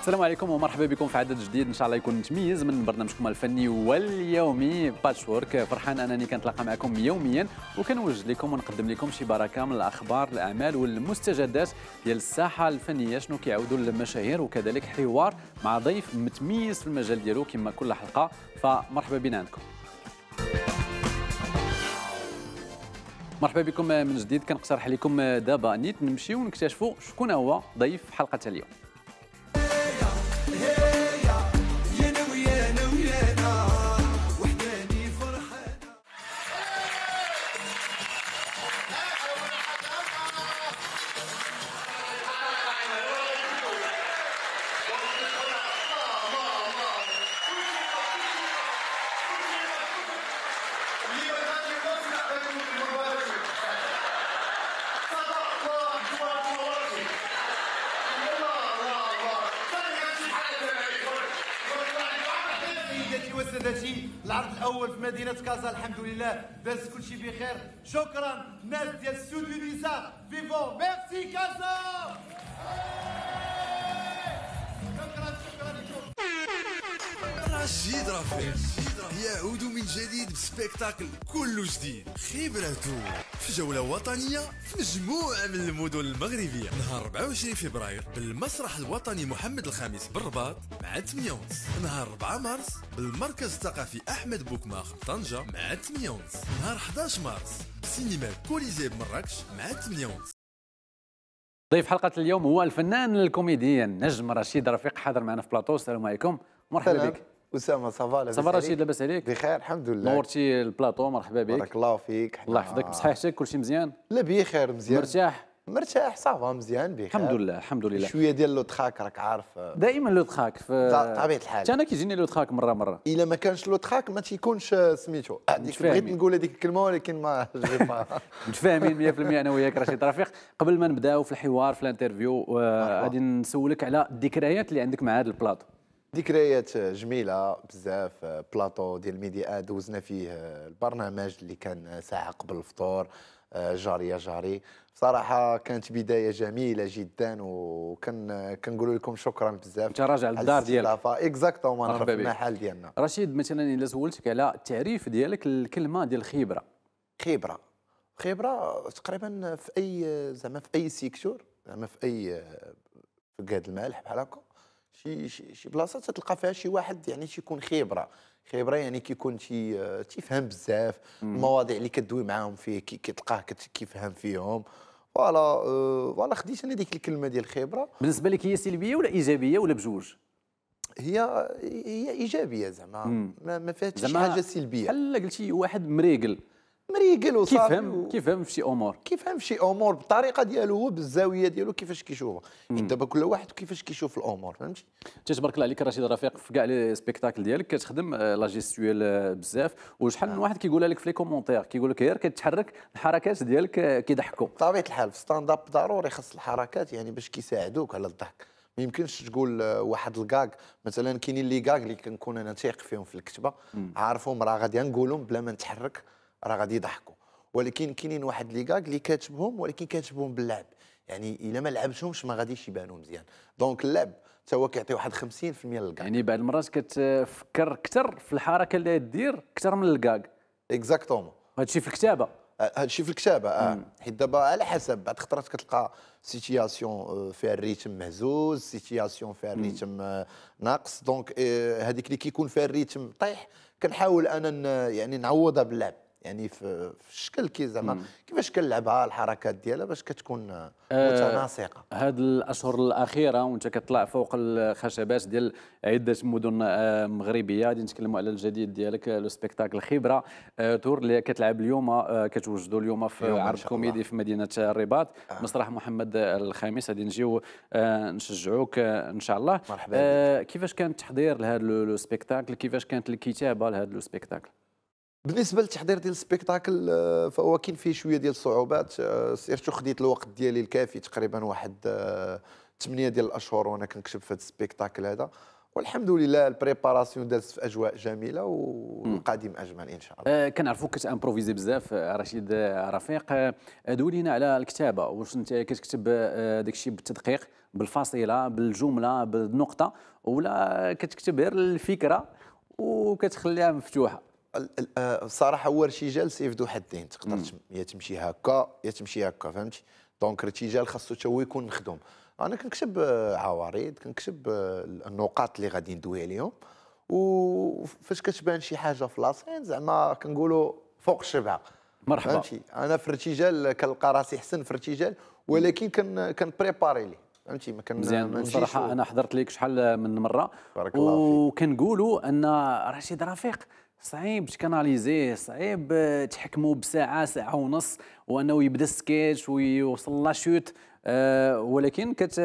السلام عليكم ومرحبا بكم في عدد جديد ان شاء الله يكون متميز من برنامجكم الفني واليومي باتش وورك فرحان انني كنتلاقى معكم يوميا وكنوجد لكم ونقدم لكم شي بركه من الاخبار الاعمال والمستجدات ديال الساحه الفنيه شنو كيعاودوا المشاهير وكذلك حوار مع ضيف متميز في المجال ديالو كما كل حلقه فمرحبا بنا عندكم مرحبا بكم من جديد كنقترح لكم دابا نيت نمشيو ونكتشفوا شكون هو ضيف حلقه اليوم مدينه كازا الحمد لله داز كلشي بخير شكرا ناس ديال السود لونيسا فيفو ميرسي كازا شكرا شكرا لكم رشيد رفيق يعود من جديد بسبيكتاكل كل جديد خبرته في جولة وطنية في مجموعة من المدن المغربية نهار 24 فبراير بالمسرح الوطني محمد الخامس بالرباط مع 8 ونص نهار 4 مارس بالمركز الثقافي أحمد بوكماخ بطنجة مع 8 ونص نهار 11 مارس بسينما كوليزي بمراكش مع 8 ونص ضيف حلقة اليوم هو الفنان الكوميدي النجم رشيد رفيق حاضر معنا في بلاطو السلام عليكم مرحبا بك اسامه صافا لاباس صافا رشيد لاباس عليك بخير الحمد لله نورتي البلاطو مرحبا بك بارك الله فيك الله يحفظك بصحتك كلشي مزيان لا بخير مزيان مرتاح مرتاح صافا مزيان بخير الحمد لله الحمد لله شويه ديال لو تخاك راك عارف دائما لو تخاك في طبيعه الحال حتى انا كيجيني لو تخاك مره مره الا ما كانش لو تخاك ما تيكونش آه، سميتو آه، بغيت نقول هذيك الكلمه ولكن ما متفاهمين 100% انا وياك رشيد رفيق قبل ما نبداو في الحوار في الانترفيو آه، غادي نسولك على الذكريات اللي عندك مع هذا البلاطو ذكريات جميله بزاف آه، بلاطو ديال ميدي اد آه، دوزنا فيه آه، البرنامج اللي كان ساعه قبل الفطور جاري يا جاري صراحه كانت بدايه جميله جدا وكان كنقول لكم شكرا بزاف انت راجع للدار ديالك اكزاكتومون نعرف المحل ديالنا رشيد مثلا الا سولتك على التعريف ديالك للكلمه ديال الخبرة خبره خبره تقريبا في اي زعما في اي سيكتور زعما في اي في قاد المالح بحال هكا شي شي بلاصه تتلقى فيها شي واحد يعني تيكون خبره خبره يعني كيكون تي تيفهم بزاف المواضيع اللي كدوي معاهم فيه كتلقاه كيفهم فيهم فوالا آه، فوالا خديت انا ديك الكلمه ديال الخبره بالنسبه لك هي سلبيه ولا ايجابيه ولا بجوج هي هي ايجابيه زعما ما, ما فيهاش شي حاجه سلبيه بحال قلتي واحد مريقل مريقل وصافي كيفهم و... كيفهم في شي امور كيفهم في شي امور بالطريقه ديالو هو بالزاويه ديالو كيفاش كيشوفها دابا كل واحد كيفاش كيشوف الامور فهمتي انت تبارك الله عليك رشيد رفيق في كاع لي سبيكتاكل ديالك كتخدم آه، لا جيستويل آه، بزاف وشحال من نعم. واحد كيقولها لك في لي كومونتير كيقول لك غير كتحرك الحركات ديالك آه، كيضحكوا بطبيعه الحال في ستاند اب ضروري خص الحركات يعني باش كيساعدوك على الضحك ما يمكنش تقول واحد الكاك مثلا كاينين لي كاك اللي كنكون انا تيق فيهم في الكتبه عارفهم راه غادي نقولهم بلا ما نتحرك راه غادي يضحكوا ولكن كاينين واحد لي كاك اللي كاتبهم ولكن كاتبهم باللعب يعني الا ما لعبتهمش ما غاديش يبانوا مزيان دونك اللعب حتى هو كيعطي واحد 50% للكاك يعني بعض المرات كتفكر اكثر في الحركه اللي دير اكثر من الكاك اكزاكتومون هادشي في الكتابه هادشي في الكتابه اه, آه. حيت دابا على حسب بعض الخطرات كتلقى سيتياسيون آه، فيها الريتم مهزوز سيتياسيون فيها الريتم آه، ناقص دونك هذيك اللي كيكون فيها الريتم طيح كنحاول انا يعني نعوضها باللعب يعني في الشكل كي زعما كيفاش كنلعبها الحركات ديالها باش كتكون آه، متناسقه آه هاد الاشهر الاخيره وانت كطلع فوق الخشبات ديال عده مدن آه مغربيه غادي نتكلموا على الجديد ديالك آه، لو سبيكتاكل خبره آه تور اللي كتلعب اليوم آه كتوجدوا اليوم في عرض كوميدي في مدينه الرباط آه. مسرح محمد آه، الخامس غادي نجيو آه نشجعوك آه ان شاء الله مرحبا آه كيفاش كان التحضير لهذا لو سبيكتاكل كيفاش كانت الكتابه لهذا لو سبيكتاكل بالنسبه للتحضير ديال السبيكتاكل آه، فهو كاين فيه شويه ديال الصعوبات آه، سيرتو خديت الوقت ديالي الكافي تقريبا واحد 8 آه، ديال الاشهر وانا كنكتب في هذا السبيكتاكل هذا والحمد لله البريباراسيون دازت في اجواء جميله والقادم اجمل ان شاء الله. آه كنعرفوك كتامبروفيزي بزاف رشيد رفيق دولينا على الكتابه واش انت كتكتب داك الشيء بالتدقيق بالفاصله بالجمله بالنقطه ولا كتكتب غير الفكره وكتخليها مفتوحه. الصراحه آه، هو ارتجال سيف ذو حدين تقدر يا تمشي هكا يا تمشي هكا فهمتي دونك الارتجال خاصو حتى هو يكون مخدوم انا كنكتب آه، عوارض كنكتب آه، النقاط اللي غادي ندوي عليهم وفاش كتبان شي حاجه في لاسين زعما كنقولوا فوق الشبع مرحبا فهمتي انا في الارتجال كنلقى راسي حسن في الارتجال ولكن كن كنبريباري ليه فهمتي ما كان مزيان الصراحه و... انا حضرت ليك شحال من مره بارك الله فيك وكنقولوا ان رشيد رفيق صعيب تكناليزيه صعيب آه، تحكمه بساعه ساعه ونص وانه يبدا السكيتش ويوصل لاشوت أه ولكن كت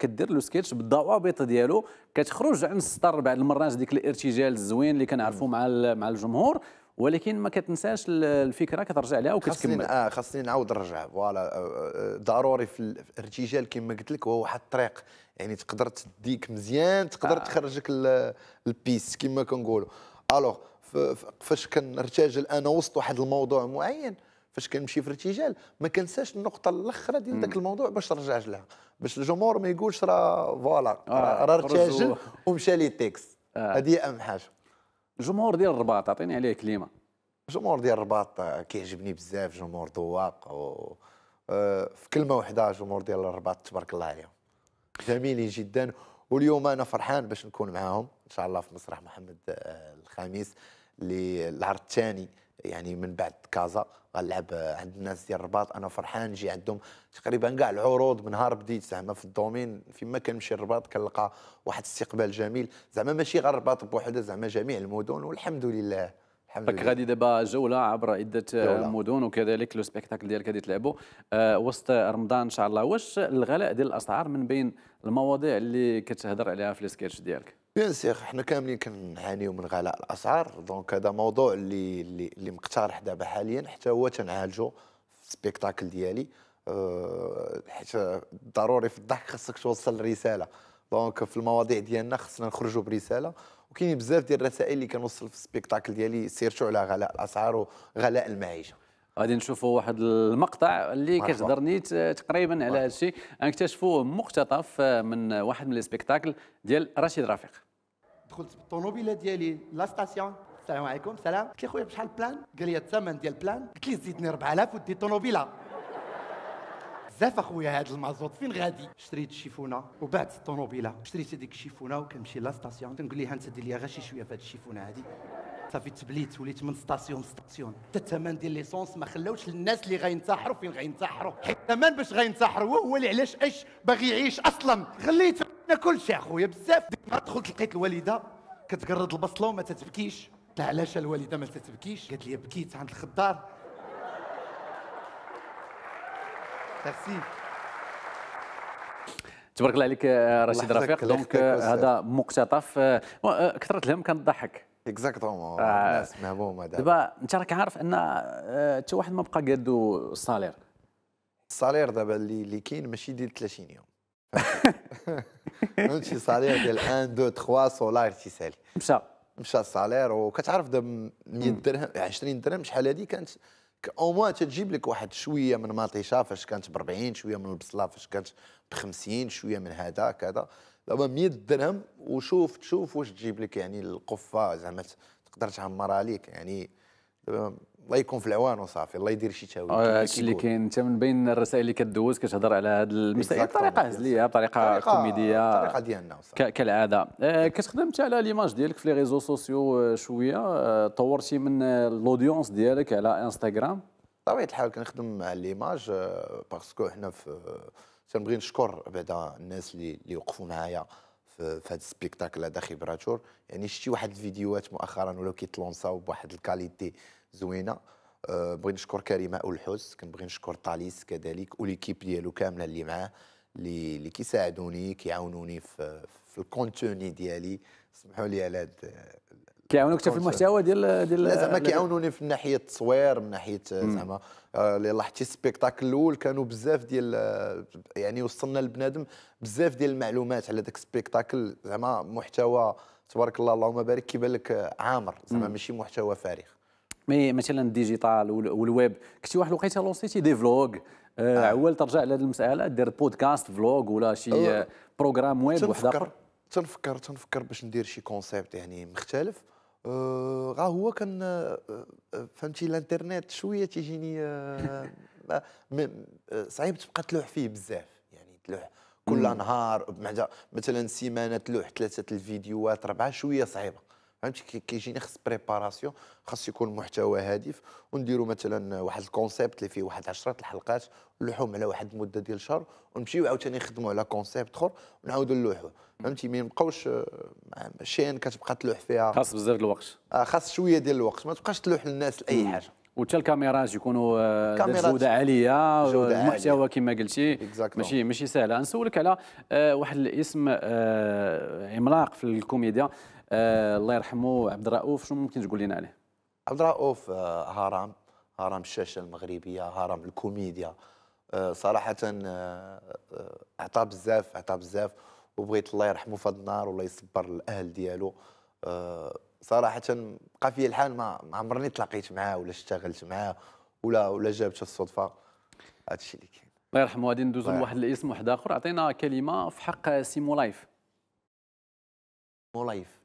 كدير لو سكيتش بالضوابط ديالو كتخرج عن السطر بعض المرات ديك الارتجال الزوين اللي كنعرفوا مع مع الجمهور ولكن ما كتنساش الفكره كترجع لها وكتكمل اه خاصني نعاود نرجع فوالا آه، آه، ضروري في الارتجال كما قلت لك هو واحد الطريق يعني تقدر تديك مزيان تقدر آه. تخرجك البيس كما كنقولوا الوغ فاش كنرتجل انا وسط واحد الموضوع معين فاش كنمشي في الارتجال ما كنساش النقطه الاخرى ديال ذاك الموضوع باش نرجع لها باش الجمهور ما يقولش راه فوالا آه، راه ارتجل ومشى لي تيكست هذه آه. اهم حاجه الجمهور ديال الرباط عطيني عليه كلمه الجمهور ديال الرباط آه، كيعجبني بزاف جمهور ذواق و... آه، في كلمه واحده الجمهور ديال الرباط تبارك الله عليهم جميلين جدا واليوم انا فرحان باش نكون معاهم ان شاء الله في مسرح محمد آه، الخامس للعرض الثاني يعني من بعد كازا غنلعب آه، عند الناس ديال الرباط انا فرحان نجي عندهم تقريبا كاع العروض من نهار بديت زعما في الدومين فيما كنمشي الرباط كنلقى واحد استقبال جميل زعما ماشي غير الرباط بوحده زعما جميع المدن والحمد لله راك غادي دابا جوله عبر عده مدن وكذلك لو سبيكتاكل ديالك غادي تلعبوا آه، وسط رمضان ان شاء الله واش الغلاء ديال الاسعار من بين المواضيع اللي كتهضر عليها في السكيتش ديالك بيان سيغ حنا كاملين كنعانيو من غلاء الاسعار دونك هذا موضوع اللي اللي, اللي مقترح دابا حاليا حتى هو تنعالجو في السبيكتاكل ديالي آه، حيت ضروري في الضحك خاصك توصل رساله دونك في المواضيع ديالنا خصنا نخرجوا برساله وكاين بزاف ديال الرسائل اللي كنوصل في السبيكتاكل ديالي سيرتو على غلاء الاسعار وغلاء المعيشه غادي نشوفوا واحد المقطع اللي كتهضرني تقريبا على هذا الشيء نكتشفوا مقتطف آه، من واحد من لي سبيكتاكل ديال رشيد رفيق دخلت بالطوموبيله ديالي لا ستاسيون السلام عليكم سلام قلت لي خويا بشحال بلان قال لي الثمن ديال بلان قلت لي زيدني 4000 ودي طوموبيله بزاف اخويا هاد المازوت فين غادي شريت الشيفونه وبعت الطوموبيله شريت هذيك الشيفونه وكنمشي لا ستاسيون كنقول لها انت دير لي غير شي شويه في هاد الشيفونه هادي صافي تبليت وليت من ستاسيون ستاسيون حتى الثمن ديال ليسونس ما خلاوش للناس اللي غينتحروا فين غينتحروا حيت الثمن باش غينتحروا هو اللي علاش اش باغي يعيش اصلا خليت كل شيء اخويا بزاف ديك المره دخلت لقيت الوالده كتقرد البصله وما تتبكيش علاش الوالده ما تتبكيش قالت لي بكيت عند الخضار ميرسي تبارك الله عليك آه، رشيد رفيق دونك آه، هذا مقتطف آه، كثره الهم ضحك اكزاكتومون الناس مهمومه دابا دابا انت راك عارف ان حتى واحد ما بقى قادو الصالير الصالير دابا اللي اللي كاين ماشي ديال 30 يوم فهمتي صالير ديال 1 2 3 سولار تيسالي مشى مشى الصالير وكتعرف دابا 100 درهم 20 درهم شحال هذه كانت او موان تجيب لك واحد شويه من مطيشه فاش كانت ب 40 شويه من البصله فاش كانت ب 50 شويه من هذا كذا زعما 100 درهم وشوف تشوف واش تجيب لك يعني القفه زعما تقدر تعمرها لك يعني الله يكون في العوان وصافي الله يدير شي تاويل آه، هادشي اللي كاين انت من بين الرسائل اللي كدوز كتهضر على هذا المسائل بطريقه هزليه بطريقه كوميديه بطريقه ديالنا كالعاده آه، كتخدم انت على ليماج ديالك في لي ريزو سوسيو آه، شويه طورتي من الاودينس ديالك على انستغرام بطبيعه الحال كنخدم على ليماج باسكو حنا في تنبغي نشكر بعدا الناس اللي اللي وقفوا معايا في هذا السبيكتاكل هذا خبراتور يعني شتي واحد الفيديوهات مؤخرا ولاو كيتلونساو بواحد الكاليتي زوينه أه بغي نشكر كريمه الحس كنبغي نشكر طاليس كذلك وليكيب ديالو كامله اللي معاه اللي اللي كيساعدوني كيعاونوني في في الكونتوني ديالي سمحوا لي على هذا كيعاونوك حتى في المحتوى ديال ديال زعما كيعاونوني في ناحيه التصوير من ناحيه زعما آه، اللي لاحظتي السبيكتاكل الاول كانوا بزاف ديال آه، يعني وصلنا لبنادم بزاف ديال المعلومات على ذاك السبيكتاكل زعما محتوى تبارك الله اللهم بارك كيبان لك عامر زعما ماشي محتوى فارغ مي مثلا الديجيتال والويب كنتي واحد الوقيته لونسيتي دي فلوغ آه،, آه. عوال ترجع لهذه المساله دير بودكاست فلوغ ولا شي بروغرام ويب واحد اخر تنفكر تنفكر باش ندير شي كونسيبت يعني مختلف غا آه، هو كان آه، آه، فهمتي الانترنت شويه تيجيني صعيب تبقى تلوح فيه بزاف يعني تلوح كل نهار مثلا سيمانه تلوح ثلاثه الفيديوهات اربعه شويه صعيبه فهمتي كيجيني خص بريباراسيون خاص يكون محتوى هادف ونديروا مثلا واحد الكونسيبت اللي فيه واحد 10 الحلقات نلوحهم على واحد المده ديال شهر ونمشيو عاوتاني نخدموا على كونسيبت اخر ونعاودوا نلوحوا فهمتي ما نبقاوش شين كتبقى تلوح فيها خاص بزاف ديال الوقت آه، خاص شويه ديال الوقت ما تبقاش تلوح للناس لاي حاجه وحتى الكاميرات يكونوا آه، جوده عاليه المحتوى كما قلتي ماشي ماشي سهله نسولك على آه، واحد الاسم عملاق في الكوميديا آه، الله يرحمه عبد الرؤوف شنو ممكن تقول لنا عليه؟ عبد الرؤوف هرم آه، هرم الشاشه المغربيه هرم الكوميديا آه، صراحه اعطى بزاف اعطى بزاف وبغيت الله يرحمه في النار والله يصبر الاهل ديالو صراحه بقى في الحال ما عمرني تلاقيت معاه ولا اشتغلت معاه ولا ولا جابته الصدفه هادشي اللي كاين الله يرحمه غادي ندوزو لواحد الاسم واحد اخر عطينا كلمه في حق سيمو لايف مو لايف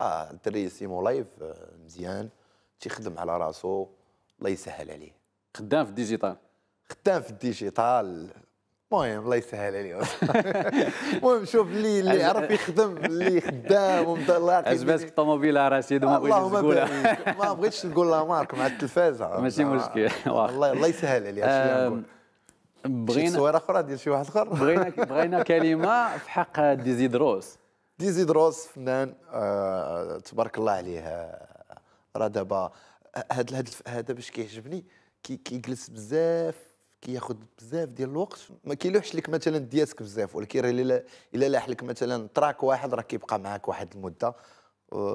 اه الدري سيمو لايف آه، مزيان تيخدم على راسو الله يسهل عليه خدام في الديجيتال خدام في الديجيتال المهم الله يسهل عليه المهم شوف اللي اللي عرف يخدم اللي خدام الله يعطيك الطوموبيله الطوموبيله رشيد ما بغيتش تقولها ما بغيتش نقول لا مارك مع التلفازه ماشي آه، مشكل الله الله يسهل عليه بغينا تصويره اخرى ديال شي واحد اخر بغينا بغينا كلمه في حق ديزيدروس ديزي دروس فنان آه تبارك الله عليه آه، راه دابا هذا آه، هذا هذا باش كيعجبني كيجلس كي بزاف كياخذ بزاف ديال الوقت ما كيلوحش لك مثلا دياسك بزاف ولكن راه الا الا لاح لك مثلا تراك واحد راه كيبقى معاك واحد المده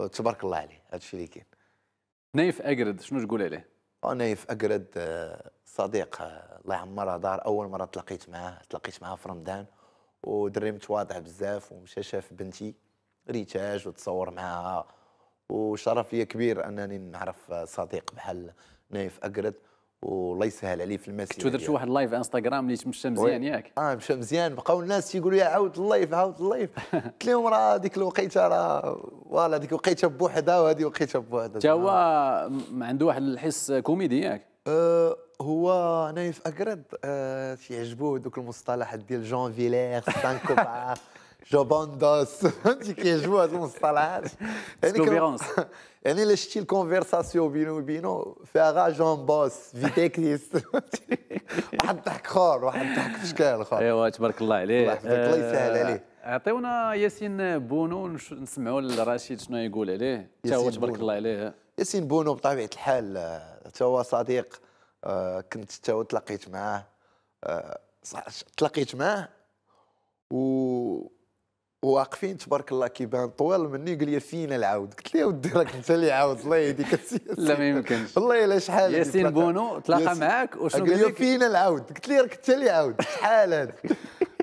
تبارك الله عليه هذا الشيء اللي كاين نايف اقرد شنو تقول عليه؟ آه نايف اقرد آه، صديق الله يعمرها دار اول مره تلاقيت معاه تلاقيت معاه في رمضان ودري متواضع بزاف ومشى شاف بنتي ريتاج وتصور معاها وشرف ليا كبير انني نعرف صديق بحال نايف اقرد والله يسهل عليه في المسيح كنت درت واحد لايف انستغرام اللي مشى مزيان ياك اه مشى مزيان بقاو الناس تيقولوا يا عاود اللايف عاود اللايف قلت لهم راه هذيك الوقيته راه فوالا هذيك وقيته بوحدها وهذه وقيته بوحدها تا هو عنده واحد الحس كوميدي ياك أه هو نايف اكرد أه تيعجبوه دوك المصطلحات ديال جون فيلير سانكو بوندوس فهمتي كيعجبوه هاد المصطلحات يعني يعني الا شتي الكونفرساسيون بينو وبينو فيها غا جون بوس في تكنيس واحد الضحك خور واحد الضحك في شكل خور ايوا تبارك الله عليه الله يحفظك الله يسهل آه، عليه عطيونا ياسين بونو نسمعوا لرشيد شنو يقول عليه حتى هو تبارك الله عليه ياسين بونو بطبيعه الحال آه، حتى هو صديق آه، كنت حتى تلاقيت معاه آه، تلاقيت معاه و واقفين تبارك الله كيبان طوال مني قال لي فينا العود قلت له ودي راك انت اللي عاود الله يهديك لا ما يمكنش والله الا شحال ياسين بونو تلاقى معاك وشنو قال لي فينا العود قلت له راك انت اللي عاود شحال هذا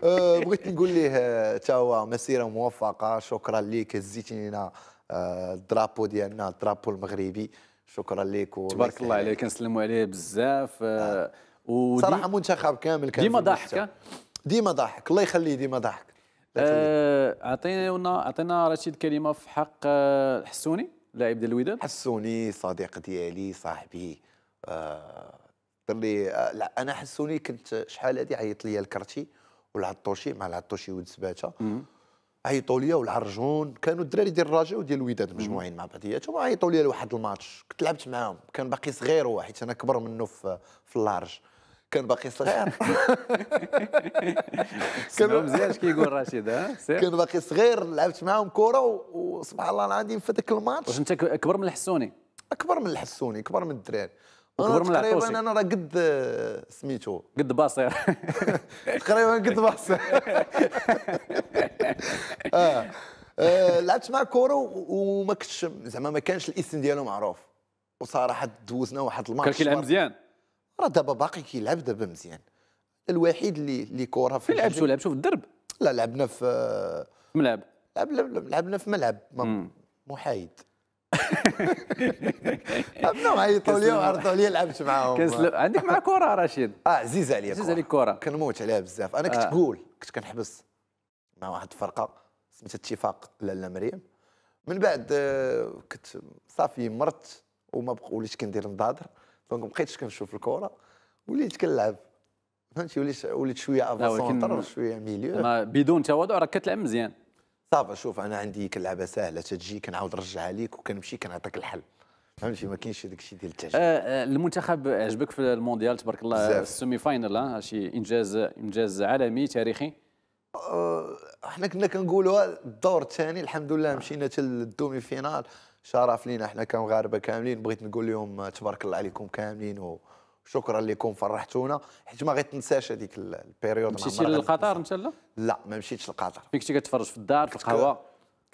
آه، بغيت نقول ليه تا هو مسيره موفقه شكرا ليك هزيتينا الدرابو ديالنا الدرابو المغربي شكرا لك تبارك الله عليك كنسلموا عليه بزاف آه. آه، ودي... صراحه منتخب كامل كان ديما ضحك ديما ضحك الله يخليه ديما ضحك آه، عطينا عطينا رشيد كلمه في حق آه، حسوني لاعب ديال الوداد حسوني صديق ديالي صاحبي آه لي آه لا انا حسوني كنت شحال هذه عيط لي الكرتي والعطوشي مع العطوشي ولد سباته عيطوا لي والعرجون كانوا الدراري ديال الرجاء وديال الوداد مجموعين مع بعضياتهم عيطوا لي لواحد الماتش كنت لعبت معاهم كان باقي صغير هو حيت انا كبر منه في, في اللارج كان باقي صغير كان مزيان كيقول رشيد ها كان باقي صغير لعبت معاهم كره وسبحان الله العظيم في ذاك الماتش واش انت اكبر من الحسوني اكبر من الحسوني اكبر من الدراري آه، تقريبا انا راه قد آه، سميتو قد باصير تقريبا قد باصير آه،, اه, لعبت مع كورو وما كنتش زعما ما كانش الاسم ديالو معروف وصراحه دوزنا واحد الماتش كان كيلعب مزيان راه دابا باقي كيلعب دابا مزيان الوحيد اللي اللي كوره في لعب شو لعب شو في الدرب لا لعبنا في ملعب لعب لعبنا في ملعب محايد ممنوع نعم، عيطوا لي وعرضوا لي لعبت معاهم كنسلم عندك مع كره رشيد اه عزيز عليا عزيز عليك كره كنموت عليها بزاف انا كنت آه. قول كنت كنحبس مع واحد الفرقه سميتها اتفاق لالا مريم من بعد آه، كنت صافي مرت وما وليت كندير نضادر دونك ما بقيتش كنشوف الكره وليت كنلعب فهمتي وليت وليت شويه افونتر شويه ميليو بدون تواضع راك كتلعب مزيان صافا شوف انا عندي اللعبه سهله تجي كنعاود نرجعها ليك وكنمشي كنعطيك الحل فهمتي ما كاينش هذاك الشيء ديال التعجب آه،, آه المنتخب عجبك في المونديال تبارك الله السومي فاينل آه، شي انجاز انجاز عالمي تاريخي آه احنا كنا كنقولوا الدور الثاني الحمد لله مشينا حتى للدومي فينال شرف لينا احنا كمغاربه كاملين بغيت نقول لهم تبارك الله عليكم كاملين و شكرا لكم فرحتونا حيت ما غتنساش هذيك البيريود مشيتي لقطر انت لا؟ لا ما مشيتش لقطر فين كنتي كتفرج في الدار في القهوه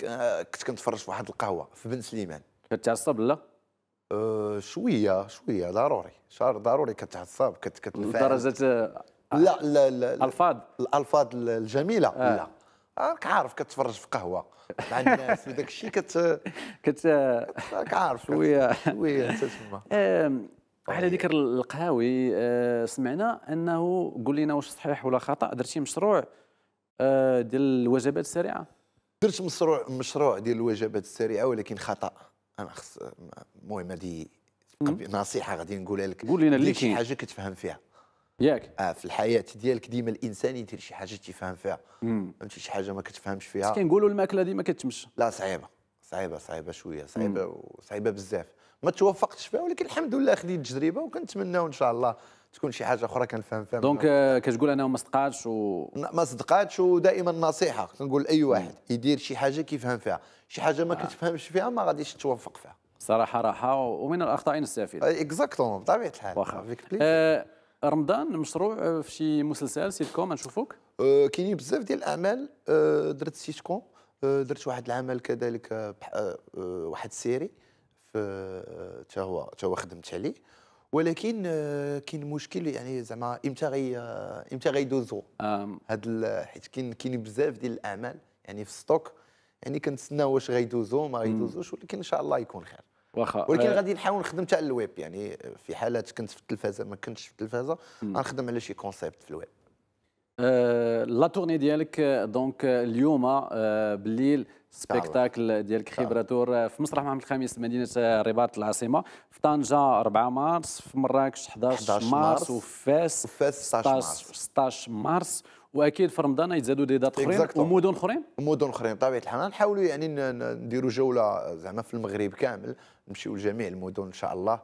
آه، كنت كنتفرج في واحد القهوه في بن سليمان كتعصب لا؟ آه، شويه شويه ضروري شهر ضروري كتعصب كتنفع درجه لدرجه لا لا لا الالفاظ الالفاظ الجميله آه. لا آه، راك عارف كتفرج في قهوه مع الناس وداك الشيء كت كت راك عارف شويه شويه تسمى تما على طيب. ذكر القهاوي آه، سمعنا انه قول لنا واش صحيح ولا خطا درتي مشروع آه، ديال الوجبات السريعه درت مشروع مشروع ديال الوجبات السريعه ولكن خطا انا خص المهم هذه نصيحه غادي نقولها لك قول لنا اللي شي حاجه كتفهم فيها ياك اه في الحياه ديالك ديما الانسان يدير شي حاجه تيفهم فيها فهمتي شي حاجه ما كتفهمش فيها كنقولوا الماكله ديما كتمشى لا صعيبه صعيبه صعيبه شويه صعيبه وصعيبه بزاف ما توفقتش فيها ولكن الحمد لله خديت التجربه وكنتمناو ان شاء الله تكون شي حاجه اخرى كنفهم فيها دونك آه، كتقول انا ما صدقاتش و ما صدقاتش ودائما نصيحه كنقول لاي واحد يدير شي حاجه كيفهم فيها شي حاجه ما آه. كتفهمش فيها ما غاديش توفق فيها صراحه راحه ومن الاخطاء نستفيد اكزاكتومون آه، بطبيعه الحال واخا آه رمضان مشروع آه، في شي مسلسل سيت كوم نشوفوك آه كاينين بزاف ديال الاعمال آه درت سيت كوم درت واحد العمل كذلك واحد السيري حتى هو حتى هو خدمت عليه ولكن آه، كاين مشكل يعني زعما امتى غي آه، امتى غيدوزو هاد حيت كاين كاين بزاف ديال الاعمال يعني في الستوك يعني كنتسنى واش غيدوزو ما غيدوزوش ولكن ان شاء الله يكون خير واخا ولكن آه غادي نحاول نخدم حتى الويب يعني في حالات كنت في التلفازه ما كنتش في التلفازه غنخدم على شي كونسيبت في الويب لا euh, تورني ديالك دونك اليوم آه، بالليل سبيكتاكل ديالك خبره تور آه، في مسرح محمد الخامس مدينه الرباط آه، العاصمه في طنجه 4 مارس في مراكش 11, 11 مارس وفي فاس 16 مارس 16 مارس واكيد في رمضان يتزادوا دي دات اخرين ومدن اخرين ومدن اخرين بطبيعه الحال نحاولوا يعني نديروا جوله زعما في المغرب كامل نمشيو لجميع المدن ان شاء الله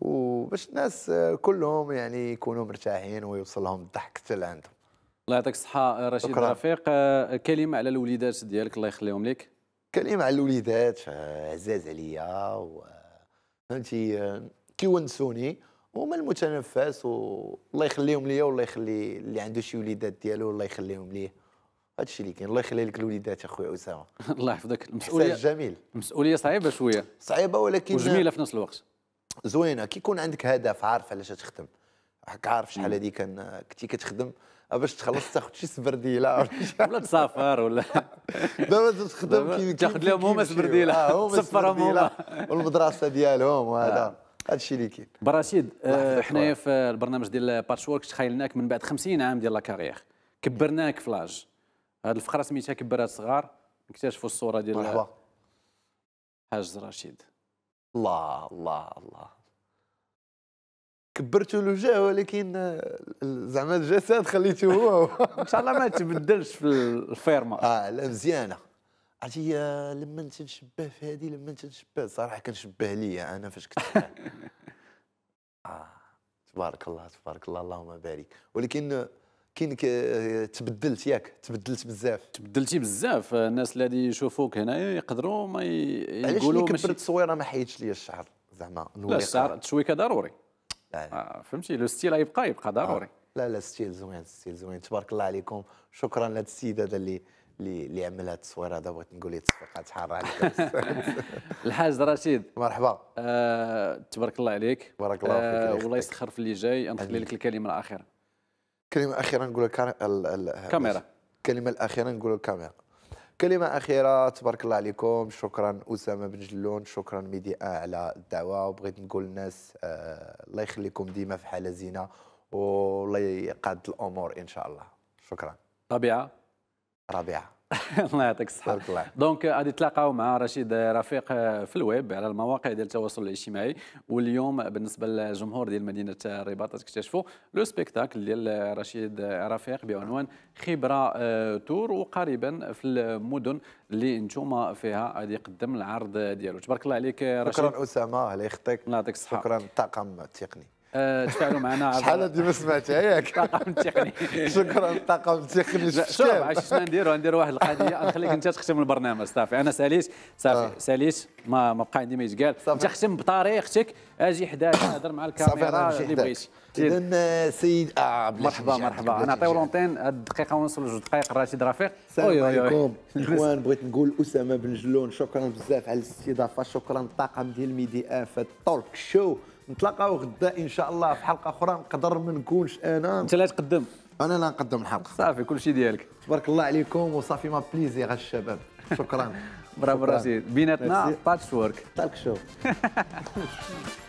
وباش الناس كلهم يعني يكونوا مرتاحين ويوصلهم الضحك حتى لعندهم الله يعطيك الصحة رشيد رفيق آه، كلمة على الوليدات ديالك الله يخليهم لك كلمة على الوليدات عزاز عليا و فهمتي آه، كيونسوني هما المتنفس والله يخليهم ليا والله يخلي اللي عنده شي وليدات ديالو الله يخليهم ليه هادشي اللي كاين الله يخلي لك الوليدات اخويا اسامه الله يحفظك المسؤوليه جميل المسؤوليه صعيبه شويه صعيبه ولكن وجميله في نفس الوقت زوينه كيكون عندك هدف عارف علاش تخدم راك عارف شحال هذه كان كنتي كتخدم باش تخلص تاخذ شي سبرديله ولا تسافر ولا دابا تخدم تاخذ لهم آه، هما سبرديله تسفرهم هما والمدرسه ديالهم وهذا هذا آه. الشيء اللي كاين برشيد آه، حنايا في البرنامج ديال باتش وورك تخيلناك من بعد 50 عام ديال لاكاريير كبرناك في لاج هذه الفقره سميتها كبرات صغار نكتشفوا الصوره ديال مرحبا حاج رشيد الله الله الله كبرتوا الوجه ولكن آه، زعما الجسد خليته هو ان شاء الله ما تبدلش في الفيرما اه لا مزيانه عرفتي لما تنشبه في هذه لما تنشبه صراحه كنشبه ليا انا فاش كنت اه تبارك الله تبارك الله اللهم بارك ولكن آه، كاين آه، تبدلت ياك تبدلت بزاف تبدلتي بزاف الناس اللي يشوفوك هنايا يقدروا ما يقولوا علاش كبرت التصويره ما حيدش لي الشعر زعما لا الشعر التشويكه ضروري آه، فهمتي لو ستيل غيبقى يبقى آه، ضروري لا لا ستيل زوين ستيل زوين تبارك الله عليكم شكرا لهذا السيد هذا اللي اللي اللي عمل هاد التصوير هذا بغيت نقول تصفيقات حاره عليك الحاج رشيد مرحبا آه، تبارك الله عليك بارك الله فيك آه، والله يسخر في اللي جاي نخلي لك الكلمه الاخيره الكلمه الاخيره نقول الكاميرا الكلمه الاخيره نقول الكاميرا كلمه اخيره تبارك الله عليكم شكرا اسامه بن جلون شكرا ميديا على الدعوه وبغيت نقول الناس آه الله يخليكم ديما في حاله زينه والله يقاد الامور ان شاء الله شكرا ربيعه ربيعه الله يعطيك الصحه دونك غادي تلاقاو مع رشيد رفيق في الويب على المواقع ديال التواصل الاجتماعي واليوم بالنسبه للجمهور ديال مدينه الرباط تكتشفوا لو سبيكتاكل ديال رشيد رفيق بعنوان خبره آه، تور وقريبا في المدن اللي انتم فيها غادي يقدم العرض ديالو تبارك الله عليك رشيد شكرا اسامه الله يخطيك الله يعطيك الصحه شكرا الطاقم التقني آه، تفاعلوا معنا عبر شحال هذه ما سمعتها ياك الطاقم التقني يعني. شكرا الطاقم التقني شوف عاد شنو نديروا نديروا واحد القضيه نخليك انت تختم البرنامج صافي انا ساليت صافي آه. ساليت ما ما بقى عندي ما يتقال انت ختم بطريقتك اجي حداك نهضر مع الكاميرا اللي بغيتي اذا آه، سيد آه مرحبا مرحبا نعطيو لونتين الدقيقه ونص ولا جوج دقائق رشيد رفيق السلام عليكم الاخوان بغيت نقول اسامه بن جلون شكرا بزاف على الاستضافه شكرا الطاقم ديال ميدي اف التورك شو نتلاقاو غدا ان شاء الله في حلقه اخرى نقدر ما نكونش انا انت لا تقدم انا لا نقدم الحلقه صافي كلشي ديالك تبارك الله عليكم وصافي ما بليزير على الشباب شكرا برافو رشيد بيناتنا باتش وورك تالك شو